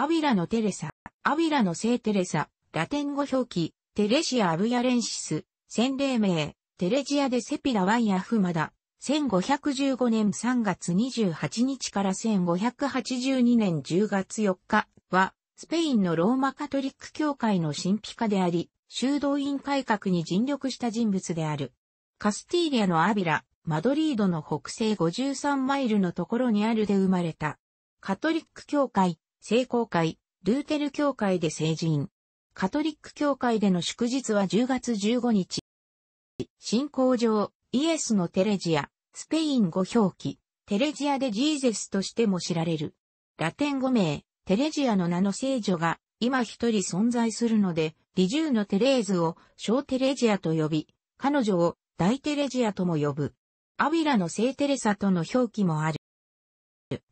アビラのテレサ、アビラの聖テレサ、ラテン語表記、テレシア・アブヤレンシス、洗礼名、テレジアでセピラ・ワイヤ・フマダ、1515年3月28日から1582年10月4日は、スペインのローマカトリック教会の神秘家であり、修道院改革に尽力した人物である。カスティーリアのアビラ、マドリードの北西53マイルのところにあるで生まれた。カトリック教会、聖公会、ルーテル教会で成人。カトリック教会での祝日は10月15日。信仰上、イエスのテレジア、スペイン語表記、テレジアでジーゼスとしても知られる。ラテン語名、テレジアの名の聖女が、今一人存在するので、リジューのテレーズを小テレジアと呼び、彼女を大テレジアとも呼ぶ。アビラの聖テレサとの表記もある。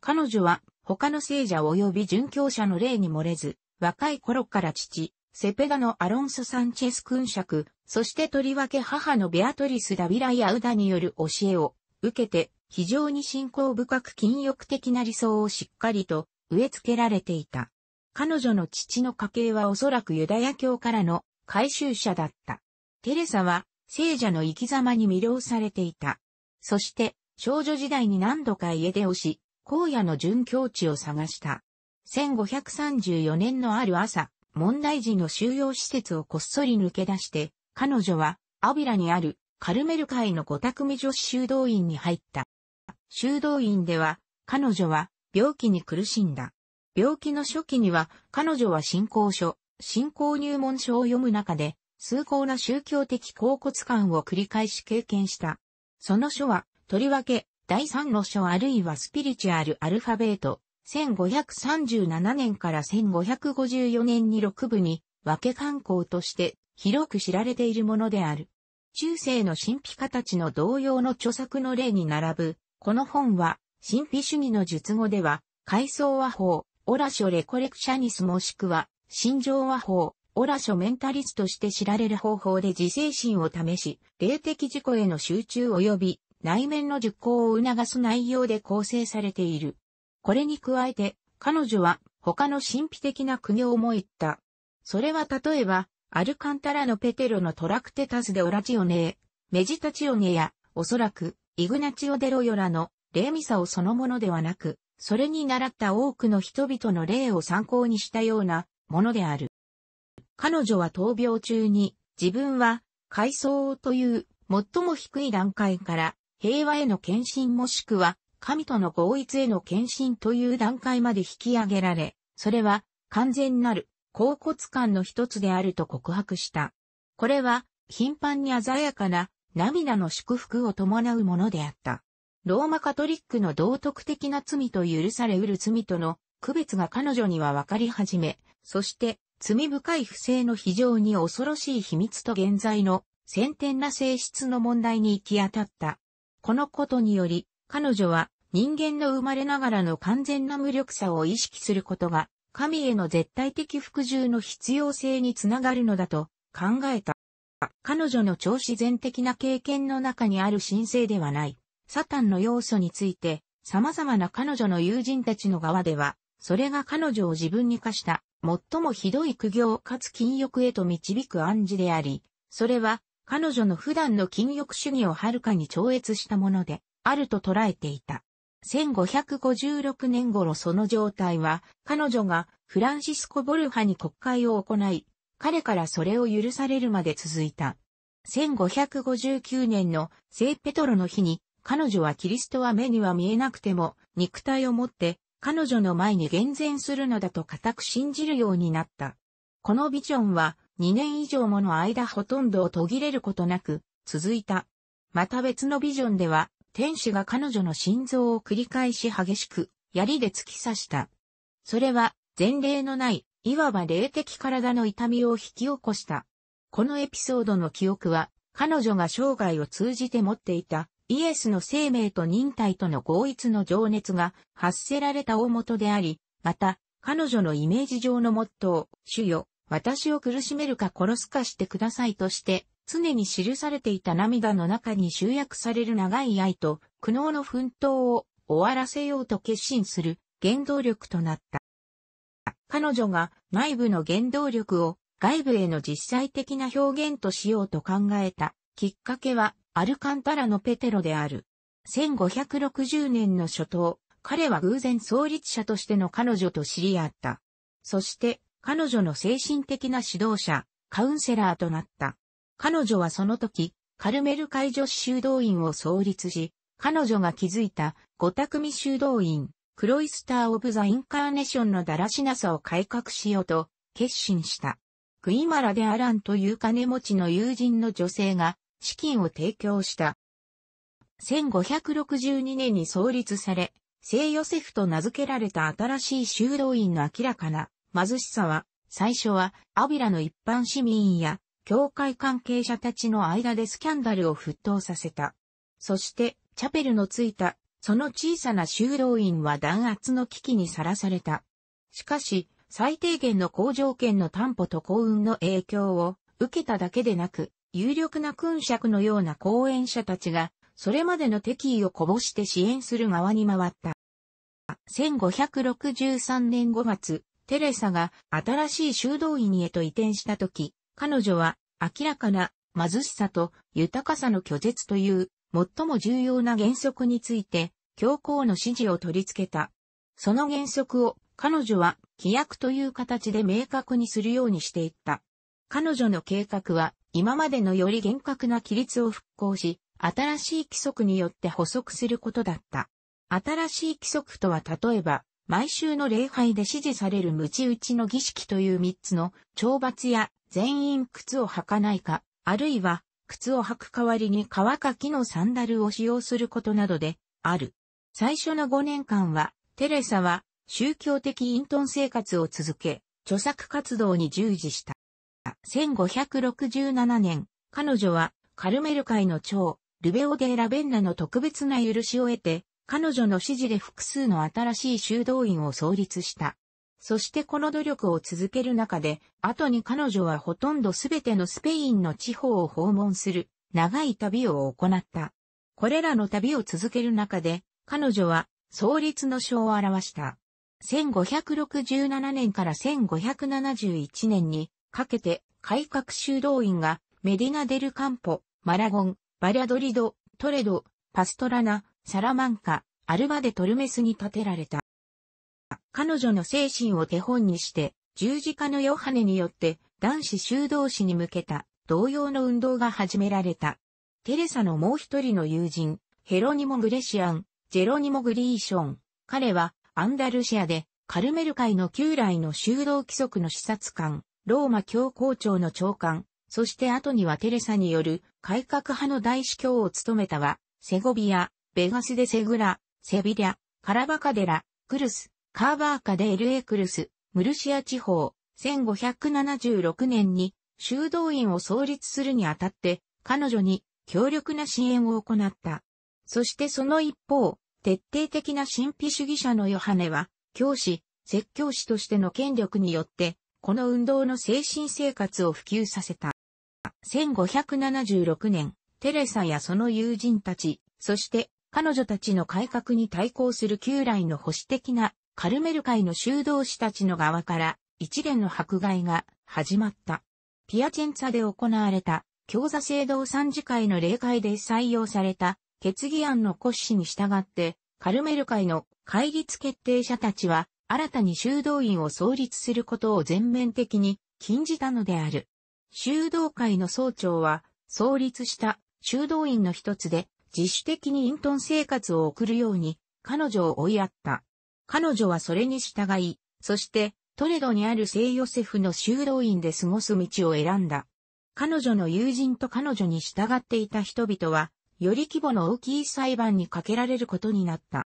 彼女は他の聖者及び殉教者の例に漏れず、若い頃から父、セペダのアロンソ・サンチェス君爵、そしてとりわけ母のベアトリス・ダビライ・アウダによる教えを受けて、非常に信仰深く禁欲的な理想をしっかりと植え付けられていた。彼女の父の家系はおそらくユダヤ教からの回収者だった。テレサは聖者の生き様に魅了されていた。そして少女時代に何度か家出をし、荒野の殉教地を探した。1534年のある朝、問題児の収容施設をこっそり抜け出して、彼女は、アビラにある、カルメル会の5匠女子修道院に入った。修道院では、彼女は、病気に苦しんだ。病気の初期には、彼女は信仰書、信仰入門書を読む中で、崇高な宗教的恍惚感を繰り返し経験した。その書は、とりわけ、第三路書あるいはスピリチュアルアルファベート、1537年から1554年に6部に分け刊行として広く知られているものである。中世の神秘家たちの同様の著作の例に並ぶ、この本は神秘主義の術語では、階層和法、オラショレコレクシャニスもしくは、心情和法、オラショメンタリスとして知られる方法で自制心を試し、霊的自己への集中及び内面の熟考を促す内容で構成されている。これに加えて、彼女は他の神秘的な苦行も言った。それは例えば、アルカンタラのペテロのトラクテタスでオラチオネエ、メジタチオネや、おそらく、イグナチオデロヨラの、霊ミサをそのものではなく、それに習った多くの人々の霊を参考にしたようなものである。彼女は闘病中に自分は階層という最も低い段階から平和への献身もしくは、神との合一への献身という段階まで引き上げられ、それは完全なる、甲骨感の一つであると告白した。これは、頻繁に鮮やかな、涙の祝福を伴うものであった。ローマカトリックの道徳的な罪と許されうる罪との区別が彼女には分かり始め、そして罪深い不正の非常に恐ろしい秘密と現在の先天な性質の問題に行き当たった。このことにより、彼女は人間の生まれながらの完全な無力さを意識することが、神への絶対的服従の必要性につながるのだと考えた。彼女の超自然的な経験の中にある神聖ではない、サタンの要素について、様々な彼女の友人たちの側では、それが彼女を自分に課した、最もひどい苦行かつ禁欲へと導く暗示であり、それは彼女の普段の禁欲主義をはるかに超越したもので、あると捉えていた。1556年頃その状態は、彼女がフランシスコ・ボルハに国会を行い、彼からそれを許されるまで続いた。1559年の聖ペトロの日に、彼女はキリストは目には見えなくても、肉体を持って、彼女の前に厳然するのだと固く信じるようになった。このビジョンは2年以上もの間ほとんどを途切れることなく続いた。また別のビジョンでは天使が彼女の心臓を繰り返し激しく槍で突き刺した。それは前例のないいわば霊的体の痛みを引き起こした。このエピソードの記憶は彼女が生涯を通じて持っていたイエスの生命と忍耐との合一の情熱が発せられた大元であり、また、彼女のイメージ上のモットー、主よ、私を苦しめるか殺すかしてくださいとして、常に記されていた涙の中に集約される長い愛と、苦悩の奮闘を終わらせようと決心する原動力となった。彼女が内部の原動力を外部への実際的な表現としようと考えたきっかけはアルカンタラのペテロである。1560年の初頭、彼は偶然創立者としての彼女と知り合った。そして彼女の精神的な指導者、カウンセラーとなった。彼女はその時、カルメル会女子修道院を創立し、彼女が築いた五匠修道院、クロイスター・オブ・ザ・インカーネションのだらしなさを改革しようと決心した。クイマラでアランという金持ちの友人の女性が資金を提供した。1562年に創立され、聖ヨセフと名付けられた新しい修道院の明らかな貧しさは、最初はアビラの一般市民や教会関係者たちの間でスキャンダルを沸騰させた。そして、チャペルのついた、その小さな修道院は弾圧の危機にさらされた。しかし、最低限の好条件の担保と幸運の影響を受けただけでなく、有力な君爵のような講演者たちが、それまでの敵意をこぼして支援する側に回った。1563年5月、テレサが新しい修道院へと移転した時、彼女は明らかな貧しさと豊かさの拒絶という最も重要な原則について教皇の指示を取り付けた。その原則を彼女は規約という形で明確にするようにしていった。彼女の計画は今までのより厳格な規律を復興し、新しい規則によって補足することだった。新しい規則とは例えば、毎週の礼拝で支持される無知打ちの儀式という三つの懲罰や全員靴を履かないか、あるいは靴を履く代わりに乾か木のサンダルを使用することなどである。最初の5年間は、テレサは宗教的隠遁生活を続け、著作活動に従事した。1567年、彼女はカルメル会の長、ルベオ・デー・ラベンナの特別な許しを得て、彼女の指示で複数の新しい修道院を創立した。そしてこの努力を続ける中で、後に彼女はほとんどすべてのスペインの地方を訪問する長い旅を行った。これらの旅を続ける中で、彼女は創立の書を表した。1567年から1571年にかけて改革修道院がメディナデルカンポ、マラゴン、バリャドリド、トレド、パストラナ、サラマンカ、アルバデ・トルメスに建てられた。彼女の精神を手本にして、十字架のヨハネによって男子修道士に向けた同様の運動が始められた。テレサのもう一人の友人、ヘロニモ・グレシアン、ジェロニモ・グリーション。彼はアンダルシアでカルメル会の旧来の修道規則の視察官、ローマ教皇庁の長官、そして後にはテレサによる改革派の大司教を務めたは、セゴビア、ベガスでセグラ、セビリャ、カラバカデラ、クルス、カーバーカデエルエクルス、ムルシア地方、1576年に修道院を創立するにあたって、彼女に強力な支援を行った。そしてその一方、徹底的な神秘主義者のヨハネは、教師、説教師としての権力によって、この運動の精神生活を普及させた。1576年、テレサやその友人たち、そして彼女たちの改革に対抗する旧来の保守的なカルメル会の修道士たちの側から一連の迫害が始まった。ピアチェンツァで行われた教座聖堂参事会の例会で採用された決議案の骨子に従ってカルメル会の戒律決定者たちは新たに修道院を創立することを全面的に禁じたのである。修道会の総長は創立した修道院の一つで自主的に隠遁生活を送るように、彼女を追いやった。彼女はそれに従い、そして、トレドにある聖ヨセフの修道院で過ごす道を選んだ。彼女の友人と彼女に従っていた人々は、より規模の大きい裁判にかけられることになった。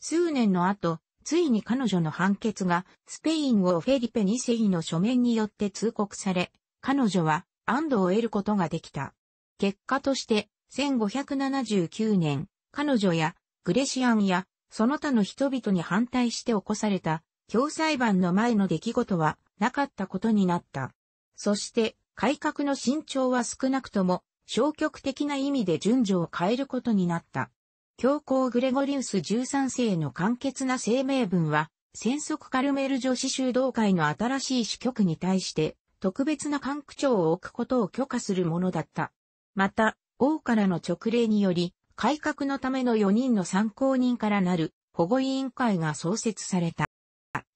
数年の後、ついに彼女の判決が、スペインをフェリペ2世の書面によって通告され、彼女は安堵を得ることができた。結果として、1579年、彼女やグレシアンやその他の人々に反対して起こされた、共裁判の前の出来事はなかったことになった。そして、改革の慎重は少なくとも、消極的な意味で順序を変えることになった。教皇グレゴリウス13世の簡潔な声明文は、戦則カルメル女子修道会の新しい支局に対して、特別な管区長を置くことを許可するものだった。また、王からの直令により、改革のための4人の参考人からなる保護委員会が創設された。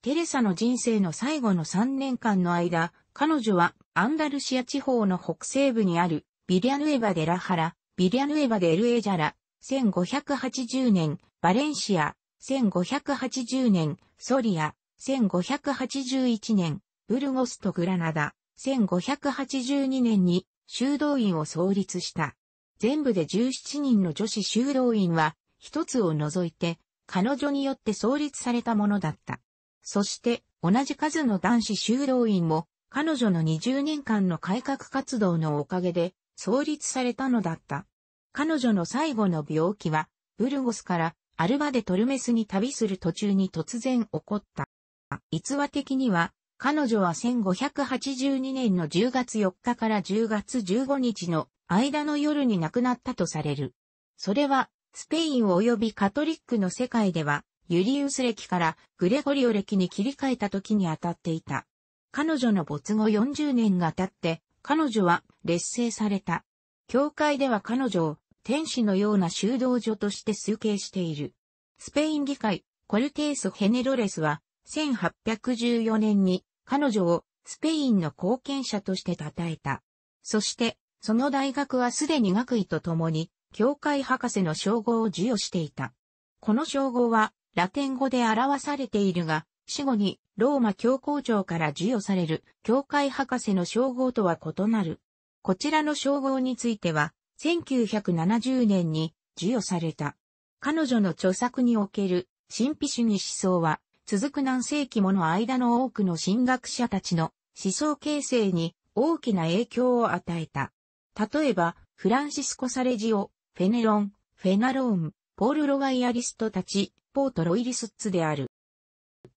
テレサの人生の最後の3年間の間、彼女はアンダルシア地方の北西部にあるビリアヌエバデラハラ、ビリアヌエバデエルエジャラ、1580年、バレンシア、1580年、ソリア、1581年、ブルゴスとグラナダ、1582年に修道院を創立した。全部で17人の女子修道院は、一つを除いて、彼女によって創立されたものだった。そして、同じ数の男子修道院も、彼女の20年間の改革活動のおかげで、創立されたのだった。彼女の最後の病気は、ブルゴスからアルバでトルメスに旅する途中に突然起こった。逸話的には、彼女は1582年の10月4日から10月15日の間の夜に亡くなったとされる。それは、スペイン及びカトリックの世界では、ユリウス歴からグレゴリオ歴に切り替えた時に当たっていた。彼女の没後40年が経って、彼女は劣勢された。教会では彼女を天使のような修道女として崇敬している。スペイン議会、コルテース・ヘネロレスは、1814年に彼女をスペインの貢献者として称えた。そして、その大学はすでに学位とともに、教会博士の称号を授与していた。この称号は、ラテン語で表されているが、死後にローマ教皇庁から授与される教会博士の称号とは異なる。こちらの称号については、1970年に授与された。彼女の著作における神秘主義思想は、続く何世紀もの間の多くの神学者たちの思想形成に大きな影響を与えた。例えば、フランシスコ・サレジオ、フェネロン、フェナローン、ポール・ロワイアリストたち、ポート・ロイリスッツである。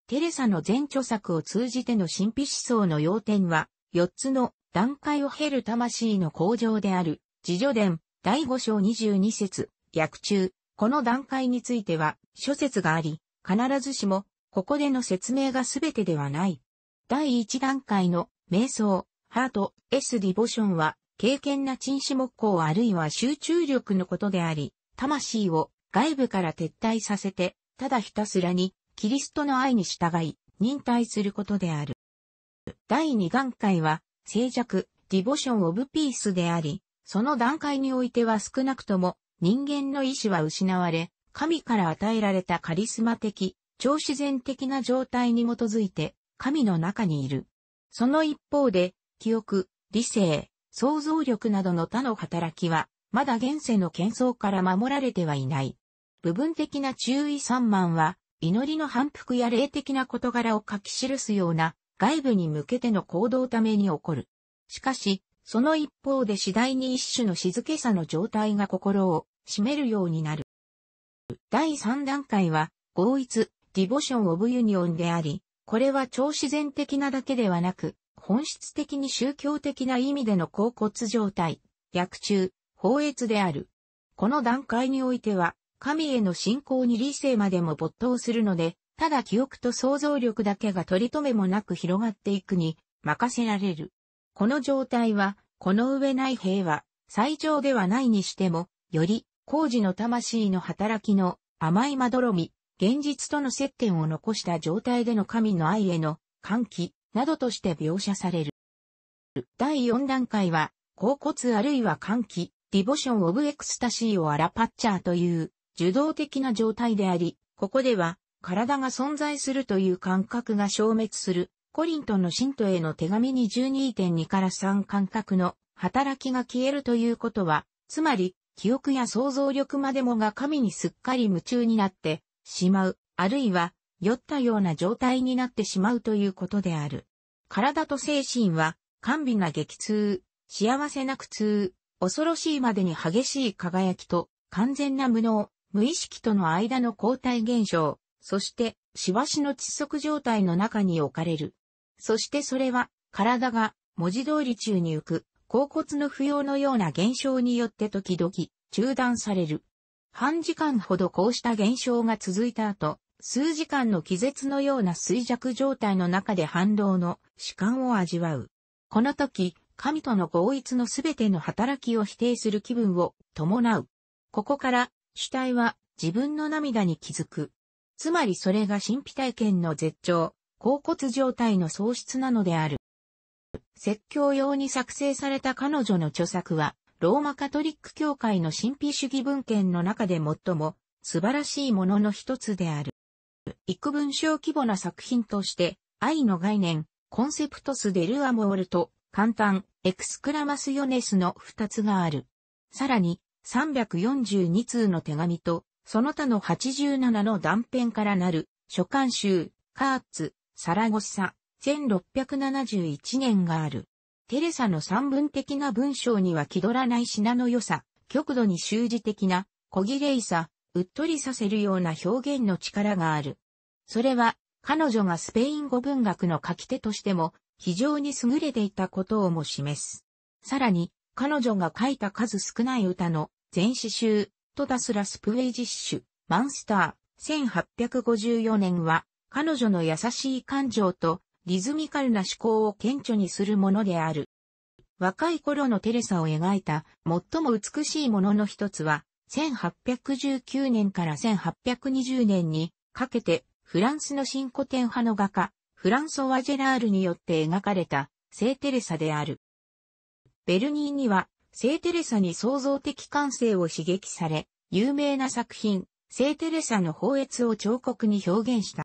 テレサの前著作を通じての神秘思想の要点は、4つの段階を経る魂の向上である、自助伝、第5章22節、逆中。この段階については、諸説があり、必ずしもここでの説明が全てではない。第1段階の瞑想、ハート、S ディボションは、敬虔な陳志木工あるいは集中力のことであり、魂を外部から撤退させて、ただひたすらに、キリストの愛に従い、忍耐することである。第2段階は、静寂、ディボション・オブ・ピースであり、その段階においては少なくとも、人間の意志は失われ、神から与えられたカリスマ的超自然的な状態に基づいて神の中にいる。その一方で、記憶、理性、想像力などの他の働きは、まだ現世の喧騒から守られてはいない。部分的な注意散漫は、祈りの反復や霊的な事柄を書き記すような、外部に向けての行動ために起こる。しかし、その一方で次第に一種の静けさの状態が心を占めるようになる。第三段階は、合一、ディボション・オブ・ユニオンであり、これは超自然的なだけではなく、本質的に宗教的な意味での甲骨状態、逆中、放越である。この段階においては、神への信仰に理性までも没頭するので、ただ記憶と想像力だけが取り留めもなく広がっていくに、任せられる。この状態は、この上ない平和、最上ではないにしても、より、工事の魂の働きの甘いまどろみ、現実との接点を残した状態での神の愛への歓喜などとして描写される。第4段階は、甲骨あるいは歓喜、ディボション・オブ・エクスタシー・をアラ・パッチャーという受動的な状態であり、ここでは体が存在するという感覚が消滅する、コリントの信徒への手紙に12.2から3感覚の働きが消えるということは、つまり、記憶や想像力までもが神にすっかり夢中になって、しまう、あるいは酔ったような状態になってしまうということである。体と精神は、甘美な激痛、幸せな苦痛、恐ろしいまでに激しい輝きと、完全な無能、無意識との間の交代現象、そして、しわしの窒息状態の中に置かれる。そしてそれは、体が、文字通り宙に浮く、甲骨の不要のような現象によって時々、中断される。半時間ほどこうした現象が続いた後、数時間の気絶のような衰弱状態の中で反動の主観を味わう。この時、神との合一のすべての働きを否定する気分を伴う。ここから、主体は自分の涙に気づく。つまりそれが神秘体験の絶頂、甲骨状態の喪失なのである。説教用に作成された彼女の著作は、ローマカトリック教会の神秘主義文献の中で最も素晴らしいものの一つである。幾文章規模な作品として、愛の概念、コンセプトスデルアモールと、簡単、エクスクラマスヨネスの二つがある。さらに、342通の手紙と、その他の87の断片からなる、書簡集、カーツ、サラゴッサ、1671年がある。テレサの散文的な文章には気取らない品の良さ、極度に習字的な、小綺麗さ、うっとりさせるような表現の力がある。それは、彼女がスペイン語文学の書き手としても、非常に優れていたことをも示す。さらに、彼女が書いた数少ない歌の、全詩集、トタスラスプウェイジッシュ、マンスター、1854年は、彼女の優しい感情とリズミカルな思考を顕著にするものである。若い頃のテレサを描いた最も美しいものの一つは、1819年から1820年にかけてフランスの新古典派の画家、フランソワ・ジェラールによって描かれた聖テレサである。ベルニーには聖テレサに創造的感性を刺激され、有名な作品、聖テレサの放越を彫刻に表現した。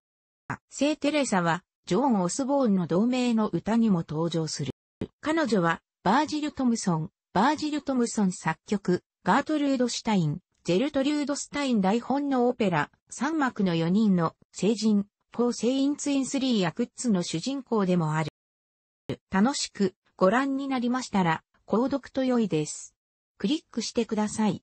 聖テレサはジョーン・オスボーンの同名の歌にも登場する。彼女は、バージル・トムソン、バージル・トムソン作曲、ガートルード・シュタイン、ゼルトリュード・スタイン台本のオペラ、三幕の四人の成人、フォー・セインツ・イン・スリーやクッズの主人公でもある。楽しくご覧になりましたら、購読と良いです。クリックしてください。